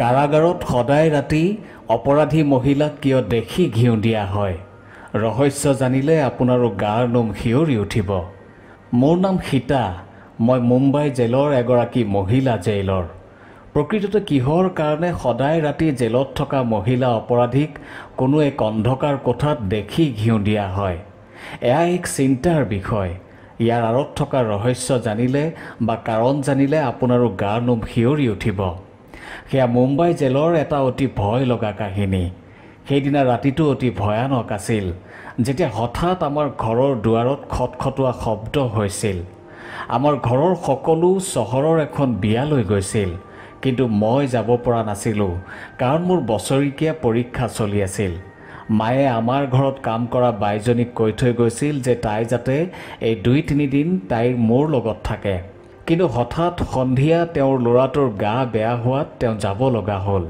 কাৰাগাৰত সদায় ৰাতি অপৰাধী মহিলাক কিয় দেখি ঘিউ দিয়া হয় ৰহস্য জানিলে আপোনাৰো গাৰ নোম শিয়ৰি উঠিব মোৰ নাম সীতা মই মুম্বাই জেলৰ এগৰাকী মহিলা জেইলৰ প্ৰকৃততে কিহৰ কাৰণে সদায় ৰাতি জেলত থকা মহিলা অপৰাধীক কোনো এক অন্ধকাৰ কোঠাত দেখি ঘিউ দিয়া হয় এয়া এক চিন্তাৰ বিষয় ইয়াৰ আঁৰত থকা ৰহস্য জানিলে বা কাৰণ জানিলে আপোনাৰো গাৰ নোম শিয়ৰি উঠিব সেয়া মুম্বাই জেলৰ এটা অতি ভয় লগা কাহিনী সেইদিনা ৰাতিটো অতি ভয়ানক আছিল যেতিয়া হঠাৎ আমাৰ ঘৰৰ দুৱাৰত খটখটোৱা শব্দ হৈছিল আমাৰ ঘৰৰ সকলো চহৰৰ এখন বিয়ালৈ গৈছিল কিন্তু মই যাব পৰা নাছিলোঁ কাৰণ মোৰ বছৰেকীয়া পৰীক্ষা চলি আছিল মায়ে আমাৰ ঘৰত কাম কৰা বাইজনীক কৈ থৈ গৈছিল যে তাই যাতে এই দুই তিনিদিন তাইৰ মোৰ লগত থাকে কিন্তু হঠাৎ সন্ধিয়া তেওঁৰ ল'ৰাটোৰ গা বেয়া হোৱাত তেওঁ যাব লগা হ'ল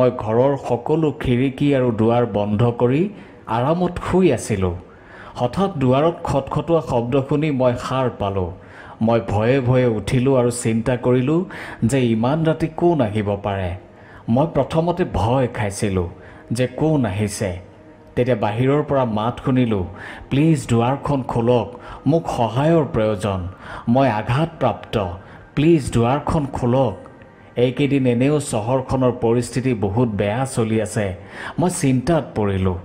মই ঘৰৰ সকলো খিৰিকী আৰু দুৱাৰ বন্ধ কৰি আৰামত শুই আছিলোঁ হঠাৎ দুৱাৰত খটখটোৱা শব্দ শুনি মই সাৰ পালোঁ মই ভয়ে ভয়ে উঠিলোঁ আৰু চিন্তা কৰিলোঁ যে ইমান ৰাতি কোন আহিব পাৰে মই প্ৰথমতে ভয় খাইছিলোঁ যে কোন আহিছে তেতিয়া বাহিৰৰ পৰা মাত শুনিলোঁ প্লিজ দুৱাৰখন খোলক মোক সহায়ৰ প্ৰয়োজন মই আঘাতপ্ৰাপ্ত প্লিজ দুৱাৰখন খোলক এইকেইদিন এনেও চহৰখনৰ পৰিস্থিতি বহুত বেয়া চলি আছে মই চিন্তাত পৰিলোঁ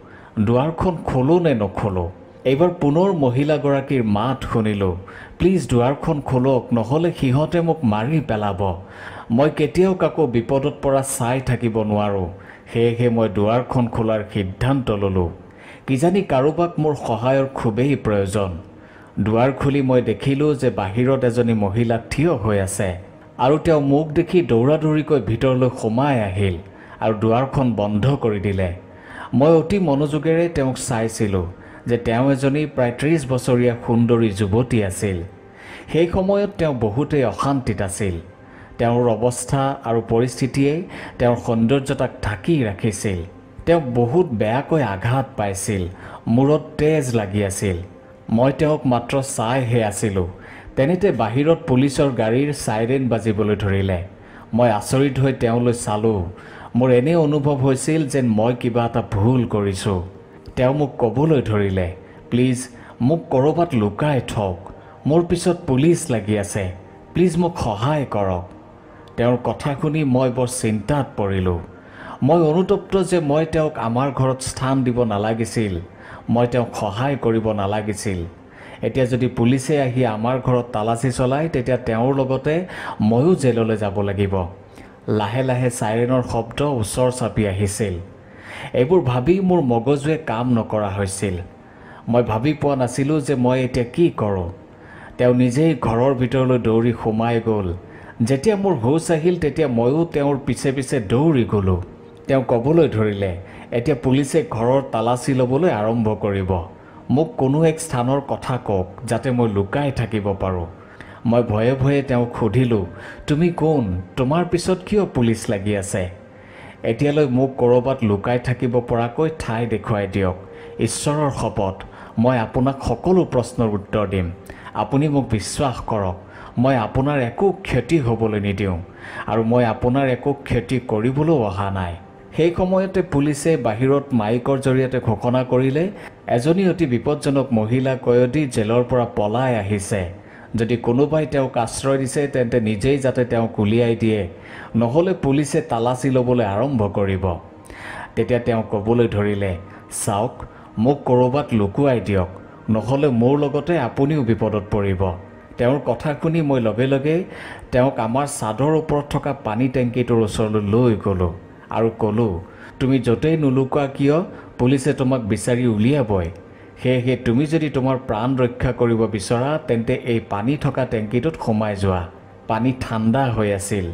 দুৱাৰখন খোলোঁ নে নখোলোঁ এইবাৰ পুনৰ মহিলাগৰাকীৰ মাত শুনিলোঁ প্লিজ দুৱাৰখন খোলক নহ'লে সিহঁতে মোক মাৰি পেলাব মই কেতিয়াও কাকো বিপদত পৰা চাই থাকিব নোৱাৰোঁ সেয়েহে মই দুৱাৰখন খোলাৰ সিদ্ধান্ত ল'লোঁ কিজানি কাৰোবাক মোৰ সহায়ৰ খুবেই প্ৰয়োজন দুৱাৰ খুলি মই দেখিলোঁ যে বাহিৰত এজনী মহিলা থিয় হৈ আছে আৰু তেওঁ মোক দেখি দৌৰা দৌৰিকৈ ভিতৰলৈ সোমাই আহিল আৰু দুৱাৰখন বন্ধ কৰি দিলে মই অতি মনোযোগেৰে তেওঁক চাইছিলোঁ যে তেওঁ এজনী প্ৰায় ত্ৰিছ বছৰীয়া সুন্দৰী যুৱতী আছিল সেই সময়ত তেওঁ বহুতেই অশান্তিত আছিল তেওঁৰ অৱস্থা আৰু পৰিস্থিতিয়ে তেওঁৰ সৌন্দৰ্যতাক ঢাকি ৰাখিছিল তেওঁ বহুত বেয়াকৈ আঘাত পাইছিল মূৰত তেজ লাগি আছিল মই তেওঁক মাত্ৰ চাইহে আছিলোঁ তেনেতে বাহিৰত পুলিচৰ গাড়ীৰ চাইৰেন বাজিবলৈ ধৰিলে মই আচৰিত হৈ তেওঁলৈ চালোঁ মোৰ এনে অনুভৱ হৈছিল যেন মই কিবা এটা ভুল কৰিছোঁ তেওঁ মোক ক'বলৈ ধৰিলে প্লিজ মোক ক'ৰবাত লুকাই থওক মোৰ পিছত পুলিচ লাগি আছে প্লিজ মোক সহায় কৰক তেওঁৰ কথা শুনি মই বৰ চিন্তাত পৰিলোঁ মই অনুতপ্ত যে মই তেওঁক আমাৰ ঘৰত স্থান দিব নালাগিছিল মই তেওঁক সহায় কৰিব নালাগিছিল এতিয়া যদি পুলিচে আহি আমাৰ ঘৰত তালাচী চলায় তেতিয়া তেওঁৰ লগতে ময়ো জেললৈ যাব লাগিব লাহে লাহে চাইৰেনৰ শব্দ ওচৰ চাপি আহিছিল এইবোৰ ভাবি মোৰ মগজুৱে কাম নকৰা হৈছিল মই ভাবি পোৱা নাছিলোঁ যে মই এতিয়া কি কৰোঁ তেওঁ নিজেই ঘৰৰ ভিতৰলৈ দৌৰি সোমাই গ'ল যেতিয়া মোৰ হোচ আহিল তেতিয়া ময়ো তেওঁৰ পিছে পিছে দৌৰি গ'লোঁ তেওঁ ক'বলৈ ধৰিলে এতিয়া পুলিচে ঘৰৰ তালাচী ল'বলৈ আৰম্ভ কৰিব মোক কোনো এক স্থানৰ কথা কওক যাতে মই লুকাই থাকিব পাৰোঁ মই ভয়ে ভয়ে তেওঁক সুধিলোঁ তুমি কোন তোমাৰ পিছত কিয় পুলিচ লাগি আছে এতিয়ালৈ মোক ক'ৰবাত লুকাই থাকিব পৰাকৈ ঠাই দেখুৱাই দিয়ক ঈশ্বৰৰ শপত মই আপোনাক সকলো প্ৰশ্নৰ উত্তৰ দিম আপুনি মোক বিশ্বাস কৰক মই আপোনাৰ একো ক্ষতি হ'বলৈ নিদিওঁ আৰু মই আপোনাৰ একো ক্ষতি কৰিবলৈও অহা নাই সেই সময়তে পুলিচে বাহিৰত মাইকৰ জৰিয়তে ঘোষণা কৰিলে এজনী অতি বিপদজনক মহিলা কয়দী জেলৰ পৰা পলাই আহিছে যদি কোনোবাই তেওঁক আশ্ৰয় দিছে তেন্তে নিজেই যাতে তেওঁক উলিয়াই দিয়ে নহ'লে পুলিচে তালাচী ল'বলৈ আৰম্ভ কৰিব তেতিয়া তেওঁ ক'বলৈ ধৰিলে চাওক মোক ক'ৰবাত লুকুৱাই দিয়ক নহ'লে মোৰ লগতে আপুনিও বিপদত পৰিব তেওঁৰ কথা শুনি মই লগে লগে তেওঁক আমাৰ চাদৰ ওপৰত থকা পানী টেংকিটোৰ ওচৰলৈ লৈ গ'লোঁ আৰু ক'লোঁ তুমি য'তেই নোলোকোৱা কিয় পুলিচে তোমাক বিচাৰি উলিয়াবই সেয়েহে তুমি যদি তোমাৰ প্ৰাণ ৰক্ষা কৰিব বিচৰা তেন্তে এই পানী থকা টেংকিটোত সোমাই যোৱা পানী ঠাণ্ডা হৈ আছিল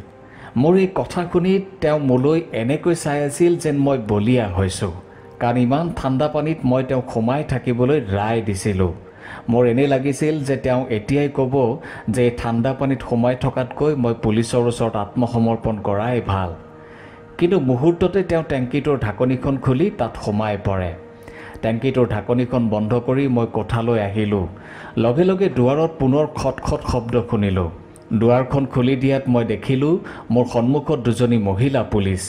মোৰ এই কথা শুনি তেওঁ মোলৈ এনেকৈ চাই আছিল যেন মই বলীয়া হৈছোঁ কাৰণ ইমান ঠাণ্ডা পানীত মই তেওঁক সোমাই থাকিবলৈ ৰায় দিছিলোঁ মোৰ এনেই লাগিছিল যে তেওঁ এতিয়াই ক'ব যে এই ঠাণ্ডা পানীত সোমাই থকাতকৈ মই পুলিচৰ ওচৰত আত্মসমৰ্পণ কৰাই ভাল কিন্তু মুহূৰ্ততে তেওঁ টেংকিটোৰ ঢাকনিখন খুলি তাত সোমাই পৰে টেংকিটোৰ ঢাকনিখন বন্ধ কৰি মই কোঠালৈ আহিলোঁ লগে লগে দুৱাৰত পুনৰ খট খট শব্দ শুনিলোঁ দুৱাৰখন খুলি দিয়াত মই দেখিলোঁ মোৰ সন্মুখত দুজনী মহিলা পুলিচ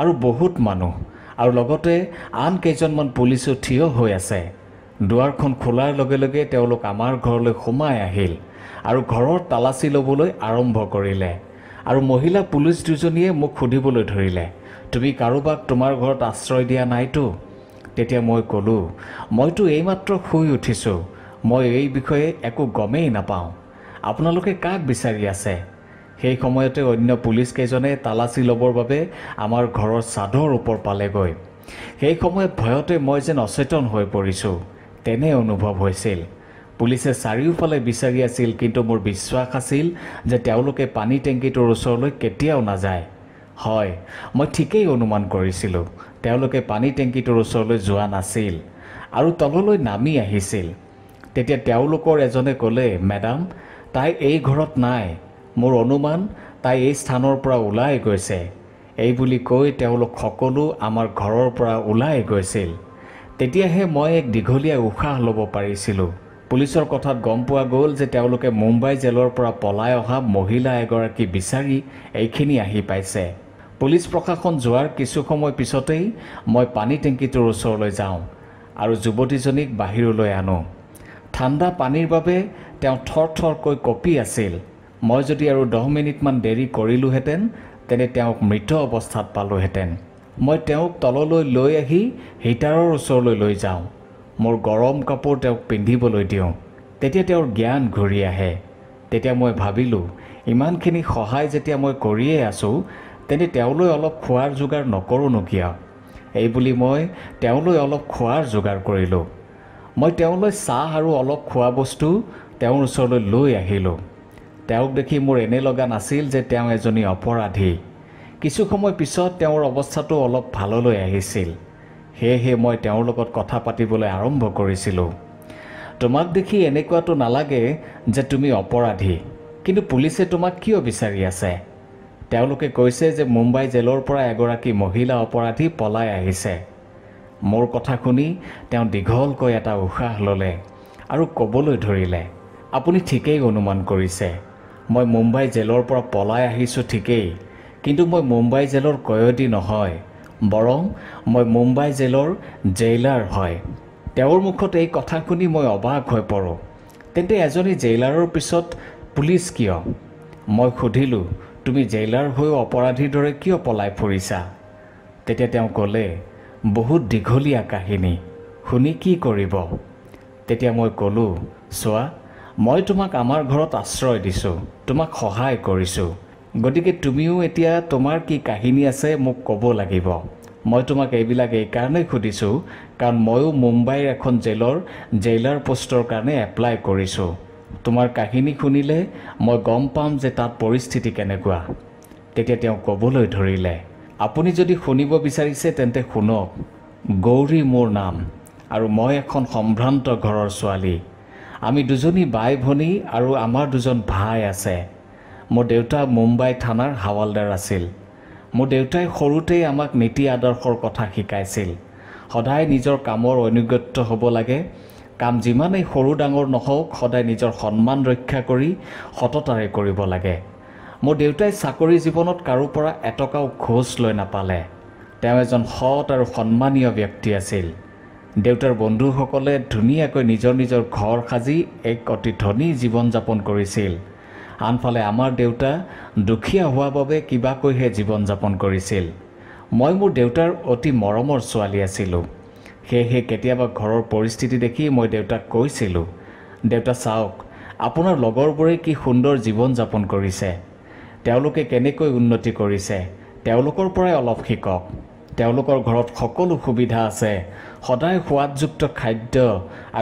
আৰু বহুত মানুহ আৰু লগতে আন কেইজনমান পুলিচো থিয় হৈ আছে দুৱাৰখন খোলাৰ লগে লগে তেওঁলোক আমাৰ ঘৰলৈ সোমাই আহিল আৰু ঘৰৰ তালাচী ল'বলৈ আৰম্ভ কৰিলে আৰু মহিলা পুলিচ দুজনীয়ে মোক সুধিবলৈ ধৰিলে তুমি কাৰোবাক তোমাৰ ঘৰত আশ্ৰয় দিয়া নাইতো তেতিয়া মই ক'লোঁ মইতো এইমাত্ৰ শুই উঠিছোঁ মই এই বিষয়ে একো গমেই নাপাওঁ আপোনালোকে কাক বিচাৰি আছে সেই সময়তে অন্য পুলিচকেইজনে তালাচী ল'বৰ বাবে আমাৰ ঘৰৰ চাদৰ ওপৰ পালেগৈ সেই সময়ত ভয়তে মই যেন অচেতন হৈ পৰিছোঁ তেনে অনুভৱ হৈছিল পুলিচে চাৰিওফালে বিচাৰি আছিল কিন্তু মোৰ বিশ্বাস আছিল যে তেওঁলোকে পানী টেংকিটোৰ ওচৰলৈ কেতিয়াও নাযায় হয় মই ঠিকেই অনুমান কৰিছিলোঁ তেওঁলোকে পানী টেংকিটোৰ ওচৰলৈ যোৱা নাছিল আৰু তললৈ নামি আহিছিল তেতিয়া তেওঁলোকৰ এজনে ক'লে মেডাম তাই এই ঘৰত নাই মোৰ অনুমান তাই এই স্থানৰ পৰা ওলাই গৈছে এই বুলি কৈ তেওঁলোক সকলো আমাৰ ঘৰৰ পৰা ওলাই গৈছিল তেতিয়াহে মই এক দীঘলীয়া উশাহ ল'ব পাৰিছিলোঁ পুলিচৰ কথাত গম পোৱা গ'ল যে তেওঁলোকে মুম্বাই জেলৰ পৰা পলাই অহা মহিলা এগৰাকী বিচাৰি এইখিনি আহি পাইছে পুলিচ প্ৰশাসন যোৱাৰ কিছু সময় পিছতেই মই পানী টেংকিটোৰ ওচৰলৈ যাওঁ আৰু যুৱতীজনীক বাহিৰলৈ আনো ঠাণ্ডা পানীৰ বাবে তেওঁ থৰ থৰকৈ কঁপি আছিল মই যদি আৰু দহ মিনিটমান দেৰি কৰিলোহেঁতেন তেনে তেওঁক মৃত অৱস্থাত পালোহেঁতেন মই তেওঁক তললৈ লৈ আহি হিটাৰৰ ওচৰলৈ লৈ যাওঁ মোৰ গৰম কাপোৰ তেওঁক পিন্ধিবলৈ দিওঁ তেতিয়া তেওঁৰ জ্ঞান ঘূৰি আহে তেতিয়া মই ভাবিলোঁ ইমানখিনি সহায় যেতিয়া মই কৰিয়ে আছোঁ তেন্তে তেওঁলৈ অলপ খোৱাৰ যোগাৰ নকৰোঁ নকিয়া এইবুলি মই তেওঁলৈ অলপ খোৱাৰ যোগাৰ কৰিলোঁ মই তেওঁলৈ চাহ আৰু অলপ খোৱা বস্তু তেওঁৰ ওচৰলৈ লৈ আহিলোঁ তেওঁক দেখি মোৰ এনে লগা নাছিল যে তেওঁ এজনী অপৰাধী কিছু সময় পিছত তেওঁৰ অৱস্থাটো অলপ ভাললৈ আহিছিল সেয়েহে মই তেওঁৰ লগত কথা পাতিবলৈ আৰম্ভ কৰিছিলোঁ তোমাক দেখি এনেকুৱাটো নালাগে যে তুমি অপৰাধী কিন্তু পুলিচে তোমাক কিয় বিচাৰি আছে তেওঁলোকে কৈছে যে মুম্বাই জেলৰ পৰা এগৰাকী মহিলা অপৰাধী পলাই আহিছে মোৰ কথা শুনি তেওঁ দীঘলকৈ এটা উশাহ ল'লে আৰু ক'বলৈ ধৰিলে আপুনি ঠিকেই অনুমান কৰিছে মই মুম্বাই জেলৰ পৰা পলাই আহিছোঁ ঠিকেই কিন্তু মই মুম্বাই জেলৰ কয়দী নহয় বৰং মই মুম্বাই জেলৰ জেইলাৰ হয় তেওঁৰ মুখত এই কথা শুনি মই অবাক হৈ পৰোঁ তেন্তে এজনী জেইলাৰৰ পিছত পুলিচ কিয় মই সুধিলোঁ তুমি জেইলাৰ হৈও অপৰাধীৰ দৰে কিয় পলাই ফুৰিছা তেতিয়া তেওঁ ক'লে বহুত দীঘলীয়া কাহিনী শুনি কি কৰিব তেতিয়া মই ক'লোঁ চোৱা মই তোমাক আমাৰ ঘৰত আশ্ৰয় দিছোঁ তোমাক সহায় কৰিছোঁ গতিকে তুমিও এতিয়া তোমাৰ কি কাহিনী আছে মোক ক'ব লাগিব মই তোমাক এইবিলাক এইকাৰণেই সুধিছোঁ কাৰণ ময়ো মুম্বাইৰ এখন জেলৰ জেইলাৰ পোষ্টৰ কাৰণে এপ্লাই কৰিছোঁ তোমাৰ কাহিনী শুনিলে মই গম পাম যে তাত পৰিস্থিতি কেনেকুৱা তেতিয়া তেওঁ ক'বলৈ ধৰিলে আপুনি যদি শুনিব বিচাৰিছে তেন্তে শুনক গৌৰী মোৰ নাম আৰু মই এখন সম্ভ্ৰান্ত ঘৰৰ ছোৱালী আমি দুজনী বাই ভনী আৰু আমাৰ দুজন ভাই আছে মোৰ দেউতা মুম্বাই থানাৰ হাৱালদাৰ আছিল মোৰ দেউতাই সৰুতেই আমাক নীতি আদৰ্শৰ কথা শিকাইছিল সদায় নিজৰ কামৰ অনুগত্য হ'ব লাগে কাম যিমানেই সৰু ডাঙৰ নহওক সদায় নিজৰ সন্মান ৰক্ষা কৰি সততাৰে কৰিব লাগে মোৰ দেউতাই চাকৰি জীৱনত কাৰো পৰা এটকাও খোজ লৈ নাপালে তেওঁ এজন সৎ আৰু সন্মানীয় ব্যক্তি আছিল দেউতাৰ বন্ধুসকলে ধুনীয়াকৈ নিজৰ নিজৰ ঘৰ সাজি এক অতি ধনী জীৱন যাপন কৰিছিল আনফালে আমাৰ দেউতা দুখীয়া হোৱা বাবে কিবাকৈহে জীৱন যাপন কৰিছিল মই মোৰ দেউতাৰ অতি মৰমৰ ছোৱালী আছিলোঁ সেয়েহে কেতিয়াবা ঘৰৰ পৰিস্থিতি দেখি মই দেউতাক কৈছিলোঁ দেউতা চাওক আপোনাৰ লগৰবোৰে কি সুন্দৰ জীৱন যাপন কৰিছে তেওঁলোকে কেনেকৈ উন্নতি কৰিছে তেওঁলোকৰ পৰাই অলপ শিকক তেওঁলোকৰ ঘৰত সকলো সুবিধা আছে সদায় সোৱাদযুক্ত খাদ্য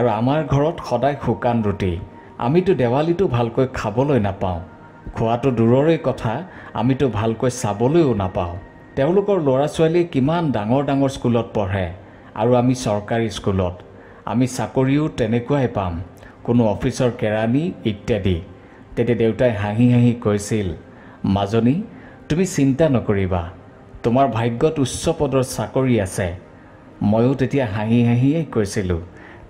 আৰু আমাৰ ঘৰত সদায় শুকান ৰুটি আমিতো দেৱালীটো ভালকৈ খাবলৈ নাপাওঁ খোৱাটো দূৰৰে কথা আমিতো ভালকৈ চাবলৈও নাপাওঁ তেওঁলোকৰ ল'ৰা ছোৱালীয়ে কিমান ডাঙৰ ডাঙৰ স্কুলত পঢ়ে আৰু আমি চৰকাৰী স্কুলত আমি চাকৰিও তেনেকুৱাই পাম কোনো অফিচৰ কেৰাণী ইত্যাদি তেতিয়া দেউতাই হাঁহি হাঁহি কৈছিল মাজনী তুমি চিন্তা নকৰিবা তোমাৰ ভাগ্যত উচ্চ পদৰ চাকৰি আছে ময়ো তেতিয়া হাঁহি হাঁহিয়েই কৈছিলোঁ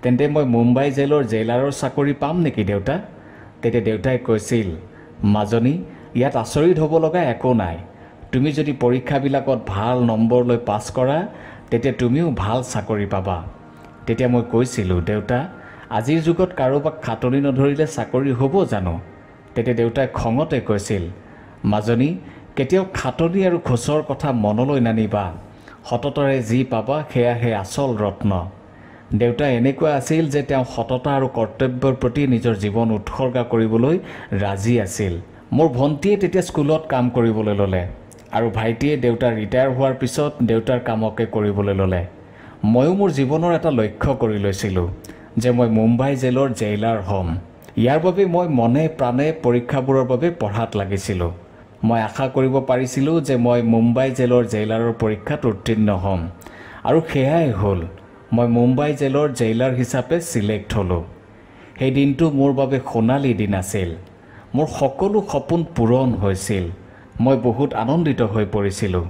তেন্তে মই মুম্বাই জেলৰ জেইলাৰৰ চাকৰি পাম নেকি দেউতা তেতিয়া দেউতাই কৈছিল মাজনী ইয়াত আচৰিত হ'ব লগা একো নাই তুমি যদি পৰীক্ষাবিলাকত ভাল নম্বৰ লৈ পাছ কৰা তেতিয়া তুমিও ভাল চাকৰি পাবা তেতিয়া মই কৈছিলোঁ দেউতা আজিৰ যুগত কাৰোবাক খাটনি নধৰিলে চাকৰি হ'ব জানো তেতিয়া দেউতাই খঙতে কৈছিল মাজনী কেতিয়াও খাটনি আৰু ঘোচৰ কথা মনলৈ নানিবা সততাৰে যি পাবা সেয়াহে আচল ৰত্ন দেউতা এনেকুৱা আছিল যে তেওঁ সততা আৰু কৰ্তব্যৰ প্ৰতি নিজৰ জীৱন উৎসৰ্গা কৰিবলৈ ৰাজি আছিল মোৰ ভণ্টিয়ে তেতিয়া স্কুলত কাম কৰিবলৈ ল'লে আৰু ভাইটিয়ে দেউতা ৰিটায়াৰ হোৱাৰ পিছত দেউতাৰ কামকে কৰিবলৈ ল'লে ময়ো মোৰ জীৱনৰ এটা লক্ষ্য কৰি লৈছিলোঁ যে মই মুম্বাই জেলৰ জেইলাৰ হ'ম ইয়াৰ বাবে মই মনে প্ৰাণে পৰীক্ষাবোৰৰ বাবে পঢ়াত লাগিছিলোঁ মই আশা কৰিব পাৰিছিলোঁ যে মই মুম্বাই জেলৰ জেইলাৰৰ পৰীক্ষাত উত্তীৰ্ণ হ'ম আৰু সেয়াই হ'ল মই মুম্বাই জেলৰ জেইলাৰ হিচাপে চিলেক্ট হ'লোঁ সেই দিনটো মোৰ বাবে সোণালী দিন আছিল মোৰ সকলো সপোন পূৰণ হৈছিল মই বহুত আনন্দিত হৈ পৰিছিলোঁ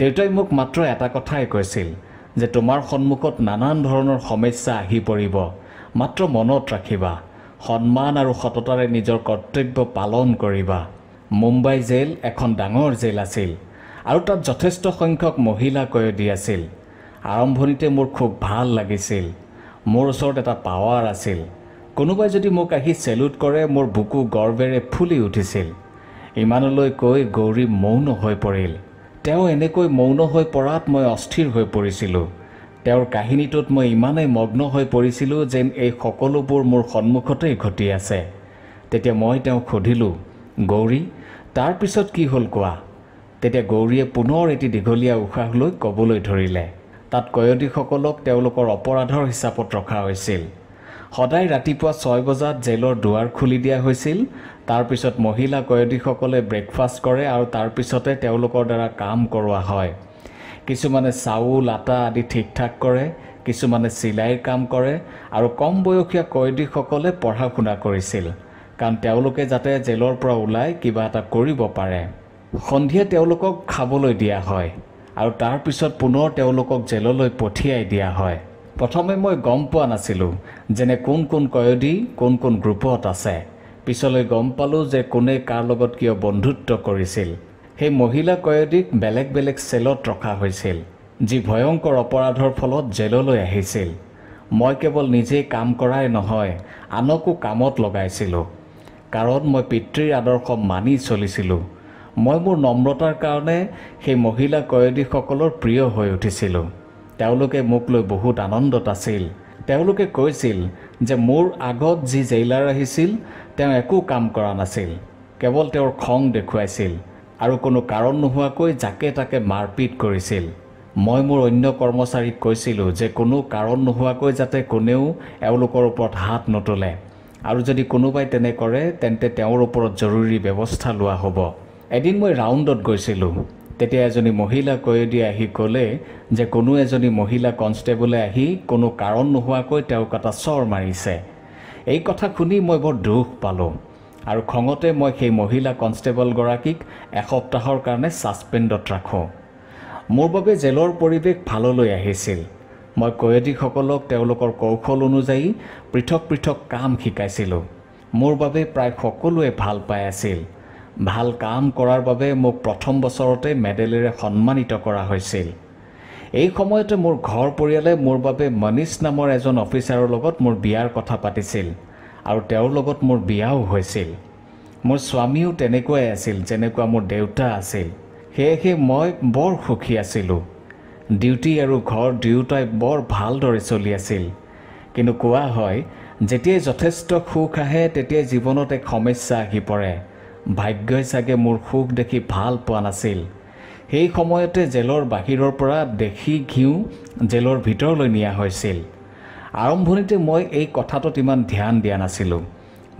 দেউতাই মোক মাত্ৰ এটা কথাই কৈছিল যে তোমাৰ সন্মুখত নানান ধৰণৰ সমস্যা আহি পৰিব মাত্ৰ মনত ৰাখিবা সন্মান আৰু সততাৰে নিজৰ কৰ্তব্য পালন কৰিবা মুম্বাই জেইল এখন ডাঙৰ জেইল আছিল আৰু তাত যথেষ্ট সংখ্যক মহিলা কয়দী আছিল আৰম্ভণিতে মোৰ খুব ভাল লাগিছিল মোৰ ওচৰত এটা পাৱাৰ আছিল কোনোবাই যদি মোক আহি চেলুট কৰে মোৰ বুকু গৰ্বেৰে ফুলি উঠিছিল ইমানলৈ কৈ গৌৰী মৌন হৈ পৰিল তেওঁ এনেকৈ মৌন হৈ পৰাত মই অস্থিৰ হৈ পৰিছিলোঁ তেওঁৰ কাহিনীটোত মই ইমানেই মগ্ন হৈ পৰিছিলোঁ যেন এই সকলোবোৰ মোৰ সন্মুখতেই ঘটি আছে তেতিয়া মই তেওঁক সুধিলোঁ গৌৰী তাৰপিছত কি হ'ল কোৱা তেতিয়া গৌৰীয়ে পুনৰ এটি দীঘলীয়া উশাহ লৈ ক'বলৈ ধৰিলে তাত কয়দীসকলক তেওঁলোকৰ অপৰাধৰ হিচাপত ৰখা হৈছিল সদায় ৰাতিপুৱা ছয় বজাত জেলৰ দুৱাৰ খুলি দিয়া হৈছিল তাৰপিছত মহিলা কয়দীসকলে ব্ৰেকফাষ্ট কৰে আৰু তাৰপিছতে তেওঁলোকৰ দ্বাৰা কাম কৰোৱা হয় কিছুমানে চাউল আটা আদি ঠিক ঠাক কৰে কিছুমানে চিলাইৰ কাম কৰে আৰু কম বয়সীয়া কয়দীসকলে পঢ়া শুনা কৰিছিল কাৰণ তেওঁলোকে যাতে জেলৰ পৰা ওলাই কিবা এটা কৰিব পাৰে সন্ধিয়া তেওঁলোকক খাবলৈ দিয়া হয় আৰু তাৰপিছত পুনৰ তেওঁলোকক জেললৈ পঠিয়াই দিয়া হয় প্ৰথমে মই গম পোৱা নাছিলোঁ যেনে কোন কোন কয়দী কোন কোন গ্ৰুপত আছে পিছলৈ গম পালোঁ যে কোনে কাৰ লগত কিয় বন্ধুত্ব কৰিছিল সেই মহিলা কয়দীক বেলেগ বেলেগ চেলত ৰখা হৈছিল যি ভয়ংকৰ অপৰাধৰ ফলত জেললৈ আহিছিল মই কেৱল নিজেই কাম কৰাই নহয় আনকো কামত লগাইছিলোঁ কাৰণ মই পিতৃৰ আদৰ্শ মানি চলিছিলোঁ মই মোৰ নম্ৰতাৰ কাৰণে সেই মহিলা কয়দীসকলৰ প্ৰিয় হৈ উঠিছিলোঁ তেওঁলোকে মোক লৈ বহুত আনন্দত আছিল তেওঁলোকে কৈছিল যে মোৰ আগত যি জেইলাৰ আহিছিল তেওঁ একো কাম কৰা নাছিল কেৱল তেওঁৰ খং দেখুৱাইছিল আৰু কোনো কাৰণ নোহোৱাকৈ যাকে তাকে মাৰপিট কৰিছিল মই মোৰ অন্য কৰ্মচাৰীক কৈছিলোঁ যে কোনো কাৰণ নোহোৱাকৈ যাতে কোনেও এওঁলোকৰ ওপৰত হাত নতোলে আৰু যদি কোনোবাই তেনে কৰে তেন্তে তেওঁৰ ওপৰত জৰুৰী ব্যৱস্থা লোৱা হ'ব এদিন মই ৰাউণ্ডত গৈছিলোঁ তেতিয়া এজনী মহিলা কয়েদী আহি ক'লে যে কোনো এজনী মহিলা কনষ্টেবলে আহি কোনো কাৰণ নোহোৱাকৈ তেওঁক এটা চৰ মাৰিছে এই কথা শুনি মই বৰ দুখ পালোঁ আৰু খঙতে মই সেই মহিলা কনষ্টেবলগৰাকীক এসপ্তাহৰ কাৰণে ছাছপেণ্ডত ৰাখোঁ মোৰ বাবে জেলৰ পৰিৱেশ ভাললৈ আহিছিল মই কয়েদীসকলক তেওঁলোকৰ কৌশল অনুযায়ী পৃথক পৃথক কাম শিকাইছিলোঁ মোৰ বাবে প্ৰায় সকলোৱে ভাল পাই আছিল ভাল কাম কৰাৰ বাবে মোক প্ৰথম বছৰতে মেডেলেৰে সন্মানিত কৰা হৈছিল এই সময়তে মোৰ ঘৰ পৰিয়ালে মোৰ বাবে মনীষ নামৰ এজন অফিচাৰৰ লগত মোৰ বিয়াৰ কথা পাতিছিল আৰু তেওঁৰ লগত মোৰ বিয়াও হৈছিল মোৰ স্বামীও তেনেকুৱাই আছিল যেনেকুৱা মোৰ দেউতা আছিল সেয়েহে মই বৰ সুখী আছিলোঁ ডিউটি আৰু ঘৰ দুয়োটাই বৰ ভালদৰে চলি আছিল কিন্তু কোৱা হয় যেতিয়াই যথেষ্ট সুখ আহে তেতিয়াই জীৱনত এক সমস্যা আহি পৰে ভাগ্যই চাগে মোৰ সুখ দেখি ভাল পোৱা নাছিল সেই সময়তে জেলৰ বাহিৰৰ পৰা দেখি ঘিউ জেলৰ ভিতৰলৈ নিয়া হৈছিল আৰম্ভণিতে মই এই কথাটোত ইমান ধ্যান দিয়া নাছিলোঁ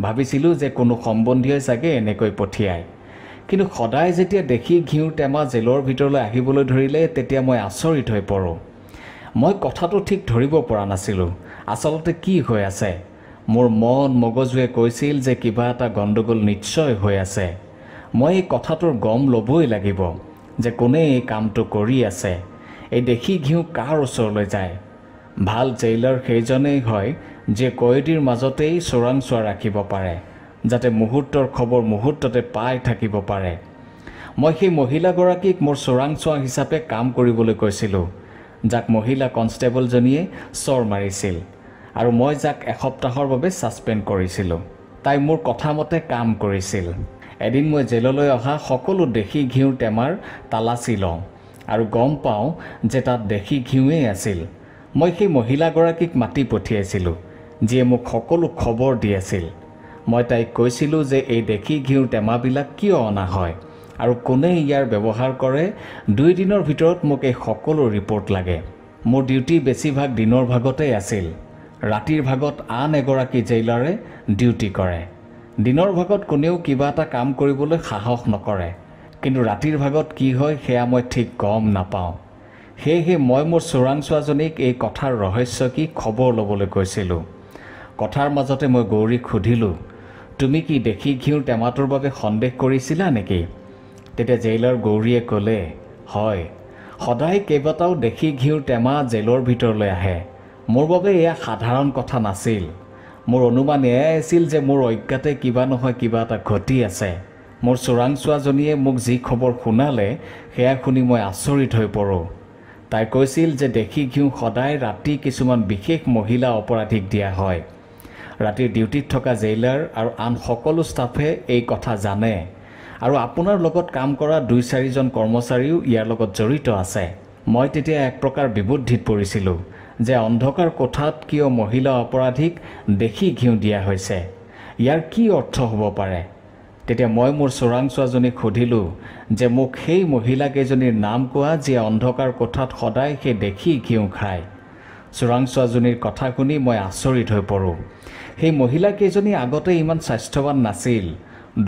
ভাবিছিলোঁ যে কোনো সম্বন্ধীয়ে চাগে এনেকৈ পঠিয়াই কিন্তু সদায় যেতিয়া দেখি ঘিউ টেমা জেলৰ ভিতৰলৈ আহিবলৈ ধৰিলে তেতিয়া মই আচৰিত হৈ পৰোঁ মই কথাটো ঠিক ধৰিব পৰা নাছিলোঁ আচলতে কি হৈ আছে মোৰ মন মগজুৱে কৈছিল যে কিবা এটা গণ্ডগোল নিশ্চয় হৈ আছে মই এই কথাটোৰ গম ল'বই লাগিব যে কোনে এই কামটো কৰি আছে এই দেখি ঘিউ কাৰ ওচৰলৈ যায় ভাল জেইলাৰ সেইজনেই হয় যে কয়দীৰ মাজতেই চোৰাংচোৱা ৰাখিব পাৰে যাতে মুহূৰ্তৰ খবৰ মুহূৰ্ততে পাই থাকিব পাৰে মই সেই মহিলাগৰাকীক মোৰ চোৰাংচোৱা হিচাপে কাম কৰিবলৈ কৈছিলোঁ যাক মহিলা কনষ্টেবলজনীয়ে চৰ মাৰিছিল আৰু মই যাক এসপ্তাহৰ বাবে ছাছপেণ্ড কৰিছিলোঁ তাই মোৰ কথামতে কাম কৰিছিল এদিন মই জেললৈ অহা সকলো দেশী ঘিউ টেমাৰ তালাচী লওঁ আৰু গম পাওঁ যে তাত দেশী ঘিউৱেই আছিল মই সেই মহিলাগৰাকীক মাতি পঠিয়াইছিলোঁ যিয়ে মোক সকলো খবৰ দি আছিল মই তাইক কৈছিলোঁ যে এই দেশী ঘিউৰ টেমাবিলাক কিয় অনা হয় আৰু কোনে ইয়াৰ ব্যৱহাৰ কৰে দুই দিনৰ ভিতৰত মোক এই সকলো ৰিপৰ্ট লাগে মোৰ ডিউটি বেছিভাগ দিনৰ ভাগতেই আছিল ৰাতিৰ ভাগত আন এগৰাকী জেইলাৰে ডিউটি কৰে দিনৰ ভাগত কোনেও কিবা এটা কাম কৰিবলৈ সাহস নকৰে কিন্তু ৰাতিৰ ভাগত কি হয় সেয়া মই ঠিক গম নাপাওঁ সেয়েহে মই মোৰ চোৰাং চোৰাংচোৱাজনীক এই কথাৰ ৰহস্য কি খবৰ ল'বলৈ কৈছিলোঁ কথাৰ মাজতে মই গৌৰীক সুধিলোঁ তুমি কি দেখি ঘিউৰ টেমাটোৰ বাবে সন্দেহ কৰিছিলা নেকি তেতিয়া জেইলৰ গৌৰীয়ে ক'লে হয় সদায় কেইবাটাও দেশী ঘিউৰ টেমা জেলৰ ভিতৰলৈ আহে মোৰ বাবে এয়া সাধাৰণ কথা নাছিল মোৰ অনুমান এয়াই আছিল যে মোৰ অজ্ঞাতে কিবা নহয় কিবা এটা ঘটি আছে মোৰ চোৰাং চোৰাংচোৱাজনীয়ে মোক যি খবৰ শুনালে সেয়া শুনি মই আচৰিত হৈ পৰোঁ তাই কৈছিল যে দেখি ঘিউ সদায় ৰাতি কিছুমান বিশেষ মহিলা অপৰাধীক দিয়া হয় ৰাতিৰ ডিউটিত থকা জেইলাৰ আৰু আন সকলো ষ্টাফে এই কথা জানে আৰু আপোনাৰ লগত কাম কৰা দুই চাৰিজন কৰ্মচাৰীও ইয়াৰ লগত জড়িত আছে মই তেতিয়া এক প্ৰকাৰ বিবুদ্ধিত পৰিছিলোঁ যে অন্ধকাৰ কোঠাত কিয় মহিলা অপৰাধীক দেখি ঘিউ দিয়া হৈছে ইয়াৰ কি অৰ্থ হ'ব পাৰে তেতিয়া মই মোৰ চোৰাংচোৱাজনীক সুধিলোঁ যে মোক সেই মহিলাকেইজনীৰ নাম কোৱা যিয়ে অন্ধকাৰ কোঠাত সদায় সেই দেখি ঘিউ খায় চোৰাংচোৱাজনীৰ কথা শুনি মই আচৰিত হৈ পৰোঁ সেই মহিলাকেইজনী আগতে ইমান স্বাস্থ্যৱান নাছিল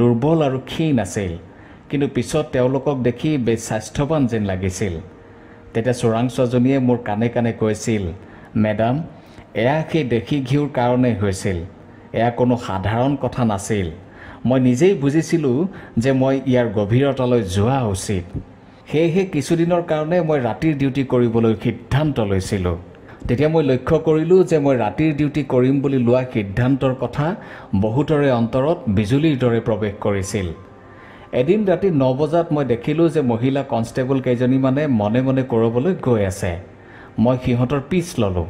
দুৰ্বল আৰু ক্ষীণ আছিল কিন্তু পিছত তেওঁলোকক দেখি বেছ স্বাস্থ্যৱান যেন লাগিছিল তেতিয়া চোৰাং চোৰাংচোৱাজনীয়ে মোৰ কাণে কাণে কৈছিল মেডাম এয়া সেই দেশী ঘিউৰ কাৰণেই হৈছিল এয়া কোনো সাধাৰণ কথা নাছিল মই নিজেই বুজিছিলোঁ যে মই ইয়াৰ গভীৰতালৈ যোৱা উচিত সেয়েহে কিছুদিনৰ কাৰণে মই ৰাতিৰ ডিউটি কৰিবলৈ সিদ্ধান্ত লৈছিলোঁ তেতিয়া মই লক্ষ্য কৰিলোঁ যে মই ৰাতিৰ ডিউটি কৰিম বুলি লোৱা সিদ্ধান্তৰ কথা বহুতৰে অন্তৰত বিজুলীৰ দৰে প্ৰৱেশ কৰিছিল এদিন ৰাতি ন বজাত মই দেখিলোঁ যে মহিলা কনষ্টেবল কেইজনীমানে মনে মনে কৰবলৈ গৈ আছে মই সিহঁতৰ পিছ ল'লোঁ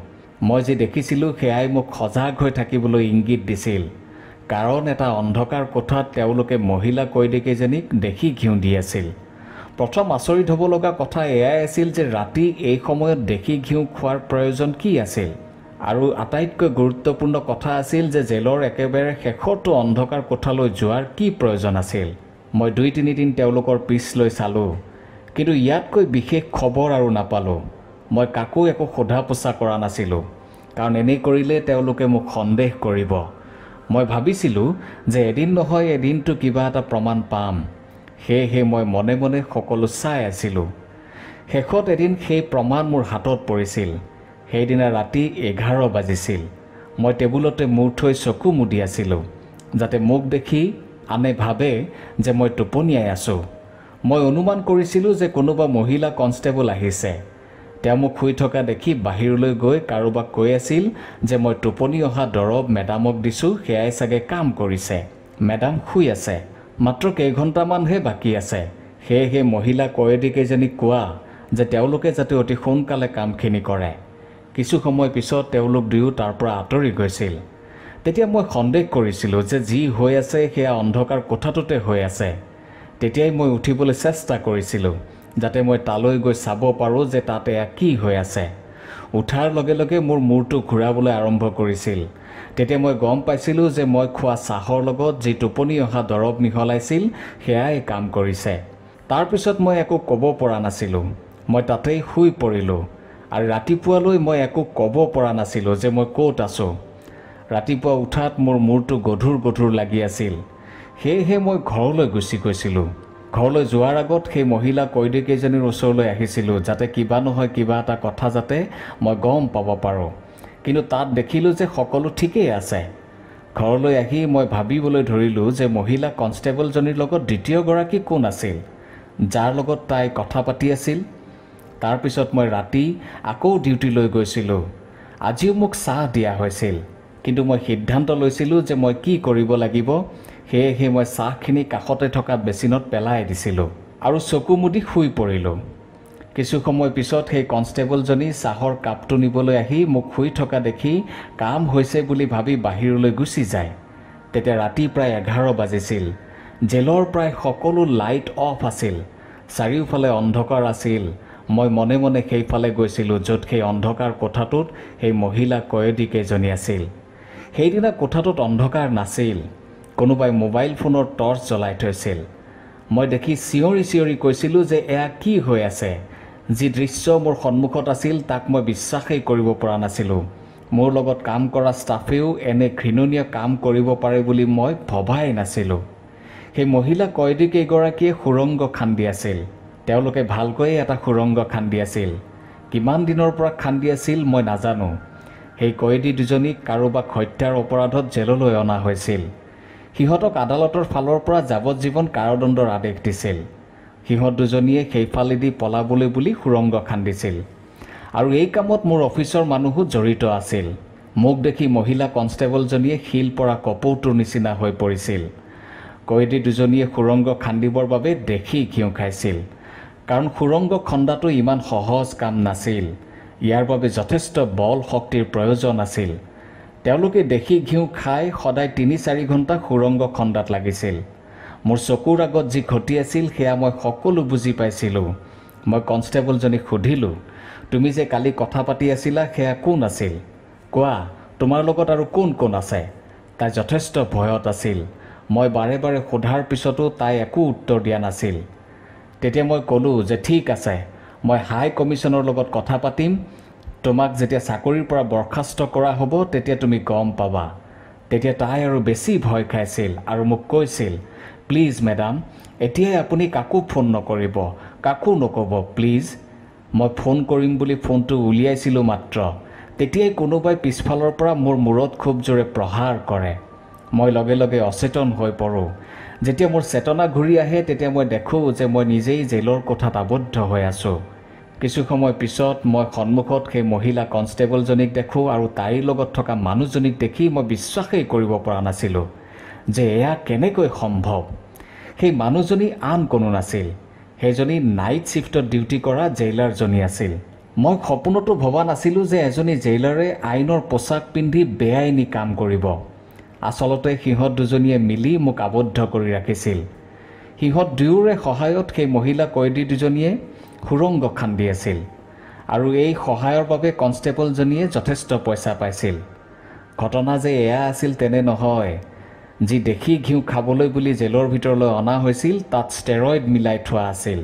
মই যি দেখিছিলোঁ সেয়াই মোক সজাগ হৈ থাকিবলৈ ইংগিত দিছিল কাৰণ এটা অন্ধকাৰ কোঠাত তেওঁলোকে মহিলা কৈদীকেইজনীক দেখি ঘিউ দি আছিল প্ৰথম আচৰিত হ'ব লগা কথা এয়াই আছিল যে ৰাতি এই সময়ত দেখি ঘিউ খোৱাৰ প্ৰয়োজন কি আছিল আৰু আটাইতকৈ গুৰুত্বপূৰ্ণ কথা আছিল যে জেলৰ একেবাৰে শেষৰটো অন্ধকাৰ কোঠালৈ যোৱাৰ কি প্ৰয়োজন আছিল মই দুই তিনিদিন তেওঁলোকৰ পিছ লৈ চালোঁ কিন্তু ইয়াতকৈ বিশেষ খবৰ আৰু নাপালোঁ মই কাকো একো সোধা পোছা কৰা নাছিলোঁ কাৰণ এনে কৰিলে তেওঁলোকে মোক সন্দেহ কৰিব মই ভাবিছিলোঁ যে এদিন নহয় এদিনটো কিবা এটা প্ৰমাণ পাম সেয়েহে মই মনে মনে সকলো চাই আছিলোঁ শেষত এদিন সেই প্ৰমাণ মোৰ হাতত পৰিছিল সেইদিনা ৰাতি এঘাৰ বাজিছিল মই টেবুলতে মূৰ থৈ চকু মুদি আছিলোঁ যাতে মোক দেখি আনে ভাবে যে মই টোপনিয়াই আছোঁ মই অনুমান কৰিছিলোঁ যে কোনোবা মহিলা কনষ্টেবল আহিছে তেওঁ মোক শুই থকা দেখি বাহিৰলৈ গৈ কাৰোবাক কৈ আছিল যে মই টোপনি অহা দৰৱ মেডামক দিছোঁ সেয়াই চাগে কাম কৰিছে মেডাম শুই আছে মাত্ৰ কেইঘণ্টামানহে বাকী আছে সেয়েহে মহিলা কয়দীকেইজনীক কোৱা যে তেওঁলোকে যাতে অতি সোনকালে কামখিনি কৰে কিছু সময় পিছত তেওঁলোক দুয়ো তাৰ পৰা আঁতৰি গৈছিল তেতিয়া মই সন্দেহ কৰিছিলোঁ যে যি হৈ আছে সেয়া অন্ধকাৰ কোঠাটোতে হৈ আছে তেতিয়াই মই উঠিবলৈ চেষ্টা কৰিছিলোঁ যাতে মই তালৈ গৈ চাব পাৰোঁ যে তাত এয়া কি হৈ আছে উঠাৰ লগে লগে মোৰ মূৰটো ঘূৰাবলৈ আৰম্ভ কৰিছিল তেতিয়া মই গম পাইছিলোঁ যে মই খোৱা চাহৰ লগত যি টোপনি অহা দৰৱ মিহলাইছিল সেয়াই কাম কৰিছে তাৰপিছত মই একো ক'ব পৰা নাছিলোঁ মই তাতেই শুই পৰিলোঁ আৰু ৰাতিপুৱালৈ মই একো ক'ব পৰা নাছিলোঁ যে মই ক'ত আছোঁ ৰাতিপুৱা উঠাত মোৰ মূৰটো গধুৰ গধুৰ লাগি আছিল সেয়েহে মই ঘৰলৈ গুচি গৈছিলোঁ ঘৰলৈ যোৱাৰ আগত সেই মহিলা কৈদীকেইজনীৰ ওচৰলৈ আহিছিলোঁ যাতে কিবা নহয় কিবা এটা কথা যাতে মই গম পাব পাৰোঁ কিন্তু তাত দেখিলোঁ যে সকলো ঠিকেই আছে ঘৰলৈ আহি মই ভাবিবলৈ ধৰিলোঁ যে মহিলা কনষ্টেবলজনীৰ লগত দ্বিতীয়গৰাকী কোন আছিল যাৰ লগত তাই কথা পাতি আছিল তাৰপিছত মই ৰাতি আকৌ ডিউটিলৈ গৈছিলোঁ আজিও মোক চাহ দিয়া হৈছিল কিন্তু মই সিদ্ধান্ত লৈছিলোঁ যে মই কি কৰিব লাগিব সেয়েহে মই চাহখিনি কাষতে থকা বেচিনত পেলাই দিছিলোঁ আৰু চকু মুদি শুই পৰিলোঁ কিছু সময় পিছত সেই কনষ্টেবলজনী চাহৰ কাপটো নিবলৈ আহি মোক শুই থকা দেখি কাম হৈছে বুলি ভাবি বাহিৰলৈ গুচি যায় তেতিয়া ৰাতি প্ৰায় এঘাৰ বাজিছিল জেলৰ প্ৰায় সকলো লাইট অফ আছিল চাৰিওফালে অন্ধকাৰ আছিল মই মনে মনে সেইফালে গৈছিলোঁ য'ত সেই অন্ধকাৰ কোঠাটোত সেই মহিলা কয়দীকেইজনী আছিল সেইদিনা কোঠাটোত অন্ধকাৰ নাছিল কোনোবাই মোবাইল ফোনৰ টৰ্চ জ্বলাই থৈছিল মই দেখি চিঞৰি চিঞৰি কৈছিলোঁ যে এয়া কি হৈ আছে যি দৃশ্য মোৰ সন্মুখত আছিল তাক মই বিশ্বাসেই কৰিব পৰা নাছিলোঁ মোৰ লগত কাম কৰা ষ্টাফেও এনে ঘৃণনীয় কাম কৰিব পাৰে বুলি মই ভবাই নাছিলোঁ সেই মহিলা কয়দীকেইগৰাকীয়ে সুৰংগ খান্দি আছিল তেওঁলোকে ভালকৈয়ে এটা সুৰংগ খান্দি আছিল কিমান দিনৰ পৰা খান্দি আছিল মই নাজানো সেই কয়েদী দুজনীক কাৰোবাক হত্যাৰ অপৰাধত জেললৈ অনা হৈছিল সিহঁতক আদালতৰ ফালৰ পৰা যাৱজ্জীৱন কাৰাদণ্ডৰ আদেশ দিছিল সিহঁত দুজনীয়ে সেইফালেদি পলাবলৈ বুলি সুৰংগ খান্দিছিল আৰু এই কামত মোৰ অফিচৰ মানুহো জড়িত আছিল মোক দেখি মহিলা কনষ্টেবলজনীয়ে শিল পৰা কপৌটোৰ নিচিনা হৈ পৰিছিল কয়েদী দুজনীয়ে সুৰংগ খান্দিবৰ বাবে দেখি ঘিউ খাইছিল কাৰণ সুৰংগ খন্দাটো ইমান সহজ কাম নাছিল ইয়াৰ বাবে যথেষ্ট বল শক্তিৰ প্ৰয়োজন আছিল তেওঁলোকে দেখি ঘিউ খাই সদায় তিনি চাৰি ঘণ্টা সুৰংগ খণ্ডাত লাগিছিল মোৰ চকুৰ আগত যি ঘটি আছিল সেয়া মই সকলো বুজি পাইছিলোঁ মই কনষ্টেবলজনীক সুধিলোঁ তুমি যে কালি কথা পাতি আছিলা সেয়া কোন আছিল কোৱা তোমাৰ লগত আৰু কোন কোন আছে তাই যথেষ্ট ভয়ত আছিল মই বাৰে বাৰে সোধাৰ পিছতো তাই একো উত্তৰ দিয়া নাছিল তেতিয়া মই ক'লোঁ যে ঠিক আছে মই হাই কমিশ্যনৰ লগত কথা পাতিম তোমাক যেতিয়া চাকৰিৰ পৰা বৰ্খাস্ত কৰা হ'ব তেতিয়া তুমি গম পাবা তেতিয়া তাই আৰু বেছি ভয় খাইছিল আৰু মোক কৈছিল প্লিজ মেডাম এতিয়াই আপুনি কাকো ফোন নকৰিব কাকো নক'ব প্লিজ মই ফোন কৰিম বুলি ফোনটো উলিয়াইছিলোঁ মাত্ৰ তেতিয়াই কোনোবাই পিছফালৰ পৰা মোৰ মূৰত খুব জোৰে প্ৰহাৰ কৰে মই লগে লগে অচেতন হৈ পৰোঁ যেতিয়া মোৰ চেতনা ঘূৰি আহে তেতিয়া মই দেখোঁ যে মই নিজেই জেইলৰ কোঠাত আবদ্ধ হৈ আছোঁ কিছু সময় পিছত মই সন্মুখত সেই মহিলা কনষ্টেবলজনীক দেখোঁ আৰু তাইৰ লগত থকা মানুহজনীক দেখি মই বিশ্বাসেই কৰিব পৰা নাছিলোঁ যে এয়া কেনেকৈ সম্ভৱ সেই মানুহজনী আন কোনো নাছিল সেইজনী নাইট শ্বিফ্টত ডিউটি কৰা জেইলাৰজনী আছিল মই সপোনতো ভবা নাছিলোঁ যে এজনী জেইলাৰে আইনৰ পোচাক পিন্ধি বেআইনী কাম কৰিব আচলতে সিহঁত দুজনীয়ে মিলি মোক আবদ্ধ কৰি ৰাখিছিল সিহঁত দুয়োৰে সহায়ত সেই মহিলা কয়দী দুজনীয়ে সুৰংগ খান্দি আছিল আৰু এই সহায়ৰ বাবে কনষ্টেবলজনীয়ে যথেষ্ট পইচা পাইছিল ঘটনা যে এয়া আছিল তেনে নহয় যি দেখি ঘিউ খাবলৈ বুলি জেলৰ ভিতৰলৈ অনা হৈছিল তাত ষ্টেৰইড মিলাই থোৱা আছিল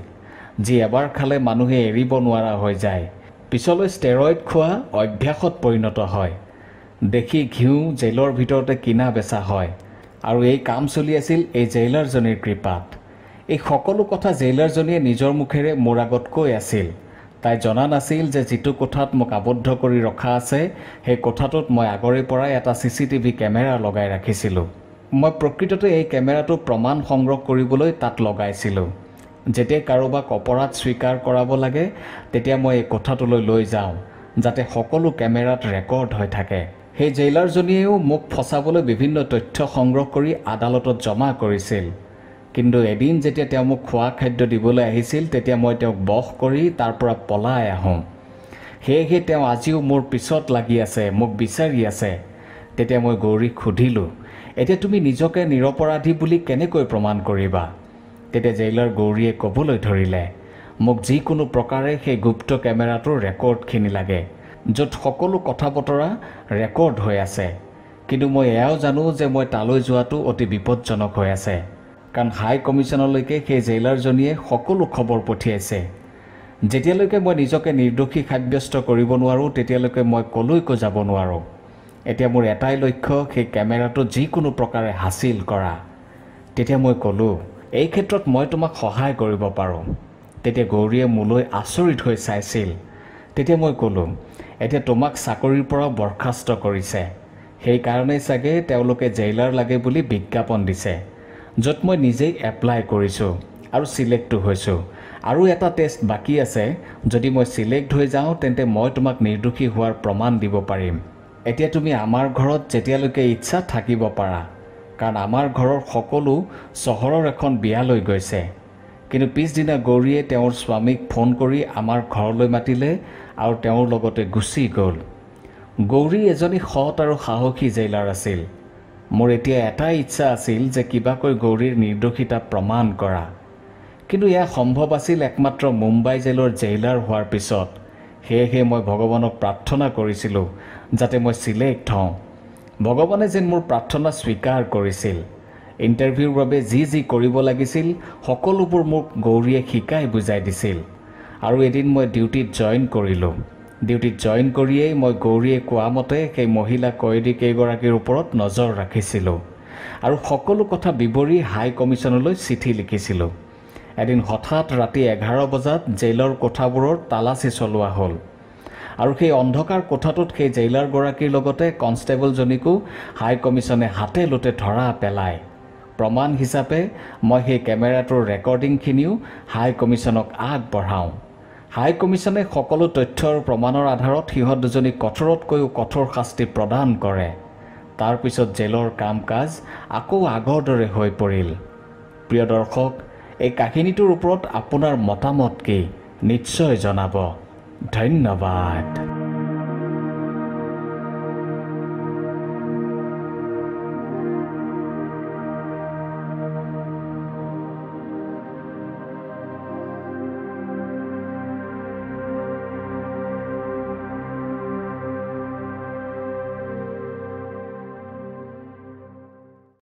যি এবাৰ খালে মানুহে এৰিব নোৱাৰা হৈ যায় পিছলৈ ষ্টেৰইড খোৱা অভ্যাসত পৰিণত হয় দেখি ঘিউ জেইলৰ ভিতৰতে কিনা বেচা হয় আৰু এই কাম চলি আছিল এই জেইলাৰজনীৰ কৃপাত এই সকলো কথা জেইলাৰজনীয়ে নিজৰ মুখেৰে মোৰ আগত কৈ আছিল তাই জনা নাছিল যে যিটো কোঠাত মোক আবদ্ধ কৰি ৰখা আছে সেই কোঠাটোত মই আগৰে পৰাই এটা চি চি টিভি কেমেৰা লগাই ৰাখিছিলোঁ মই প্ৰকৃততে এই কেমেৰাটো প্ৰমাণ সংগ্ৰহ কৰিবলৈ তাত লগাইছিলোঁ যেতিয়া কাৰোবাক অপৰাধ স্বীকাৰ কৰাব লাগে তেতিয়া মই এই কোঠাটোলৈ লৈ যাওঁ যাতে সকলো কেমেৰাত ৰেকৰ্ড হৈ থাকে সেই জেইলাৰজনীয়েও মোক ফচাবলৈ বিভিন্ন তথ্য সংগ্ৰহ কৰি আদালতত জমা কৰিছিল কিন্তু এদিন যেতিয়া তেওঁ মোক খোৱা খাদ্য দিবলৈ আহিছিল তেতিয়া মই তেওঁক বশ কৰি তাৰ পৰা পলাই আহোঁ সেয়েহে তেওঁ আজিও মোৰ পিছত লাগি আছে মোক বিচাৰি আছে তেতিয়া মই গৌৰীক সুধিলোঁ এতিয়া তুমি নিজকে নিৰপৰাধী বুলি কেনেকৈ প্ৰমাণ কৰিবা তেতিয়া জেইলাৰ গৌৰীয়ে ক'বলৈ ধৰিলে মোক যিকোনো প্ৰকাৰে সেই গুপ্ত কেমেৰাটোৰ ৰেকৰ্ডখিনি লাগে য'ত সকলো কথা বতৰা ৰেকৰ্ড হৈ আছে কিন্তু মই এয়াও জানো যে মই তালৈ যোৱাটো অতি বিপদজনক হৈ আছে কাৰণ হাই কমিশ্যনলৈকে সেই জেইলাৰজনীয়ে সকলো খবৰ পঠিয়াইছে যেতিয়ালৈকে মই নিজকে নিৰ্দোষী সাব্যস্ত কৰিব নোৱাৰোঁ তেতিয়ালৈকে মই কলৈকো যাব নোৱাৰোঁ এতিয়া মোৰ এটাই লক্ষ্য সেই কেমেৰাটো যিকোনো প্ৰকাৰে হাচিল কৰা তেতিয়া মই ক'লোঁ এই ক্ষেত্ৰত মই তোমাক সহায় কৰিব পাৰোঁ তেতিয়া গৌৰীয়ে মোলৈ আচৰিত হৈ চাইছিল তেতিয়া মই ক'লোঁ এতিয়া তোমাক চাকৰিৰ পৰা বৰ্খাস্ত কৰিছে সেইকাৰণে চাগে তেওঁলোকে জেইলাৰ লাগে বুলি বিজ্ঞাপন দিছে য'ত মই নিজেই এপ্লাই কৰিছোঁ আৰু ছিলেক্টো হৈছোঁ আৰু এটা টেষ্ট বাকী আছে যদি মই চিলেক্ট হৈ যাওঁ তেন্তে মই তোমাক নিৰ্দোষী হোৱাৰ প্ৰমাণ দিব পাৰিম এতিয়া তুমি আমাৰ ঘৰত যেতিয়ালৈকে ইচ্ছা থাকিব পাৰা কাৰণ আমাৰ ঘৰৰ সকলো চহৰৰ এখন বিয়ালৈ গৈছে কিন্তু পিছদিনা গৌৰীয়ে তেওঁৰ স্বামীক ফোন কৰি আমাৰ ঘৰলৈ মাতিলে আৰু তেওঁৰ লগতে গুচি গ'ল গৌৰী এজনী সৎ আৰু সাহসী জেইলাৰ আছিল মোৰ এতিয়া এটাই ইচ্ছা আছিল যে কিবাকৈ গৌৰীৰ নিৰ্দোষিতা প্ৰমাণ কৰা কিন্তু এয়া সম্ভৱ আছিল একমাত্ৰ মুম্বাই জেইলৰ জেইলাৰ হোৱাৰ পিছত সেয়েহে মই ভগৱানক প্ৰাৰ্থনা কৰিছিলোঁ যাতে মই চিলেক্ট হওঁ ভগৱানে যেন মোৰ প্ৰাৰ্থনা স্বীকাৰ কৰিছিল ইণ্টাৰভিউৰ বাবে যি যি কৰিব লাগিছিল সকলোবোৰ মোক গৌৰীয়ে শিকাই বুজাই দিছিল আৰু এদিন মই ডিউটিত জইন কৰিলোঁ ডিউটিত জইন কৰিয়েই মই গৌৰীয়ে কোৱা মতে সেই মহিলা কয়দী কেইগৰাকীৰ ওপৰত নজৰ ৰাখিছিলোঁ আৰু সকলো কথা বিৱৰি হাই কমিশ্যনলৈ চিঠি লিখিছিলোঁ এদিন হঠাৎ ৰাতি এঘাৰ বজাত জেইলৰ কোঠাবোৰৰ তালাচী চলোৱা হ'ল আৰু সেই অন্ধকাৰ কোঠাটোত সেই জেইলাৰগৰাকীৰ লগতে কনষ্টেবলজনীকো হাই কমিশ্যনে হাতে লোটে ধৰা পেলায় প্ৰমাণ হিচাপে মই সেই কেমেৰাটোৰ ৰেকৰ্ডিংখিনিও হাই কমিশ্যনক আগবঢ়াওঁ হাই কমিশ্যনে সকলো তথ্য আৰু প্ৰমাণৰ আধাৰত সিহঁত দুজনী কঠোৰতকৈও কঠোৰ শাস্তি প্ৰদান কৰে তাৰপিছত জেলৰ কাম কাজ আকৌ আগৰ দৰে হৈ পৰিল প্ৰিয় দৰ্শক এই কাহিনীটোৰ ওপৰত আপোনাৰ মতামত কি নিশ্চয় জনাব ধন্যবাদ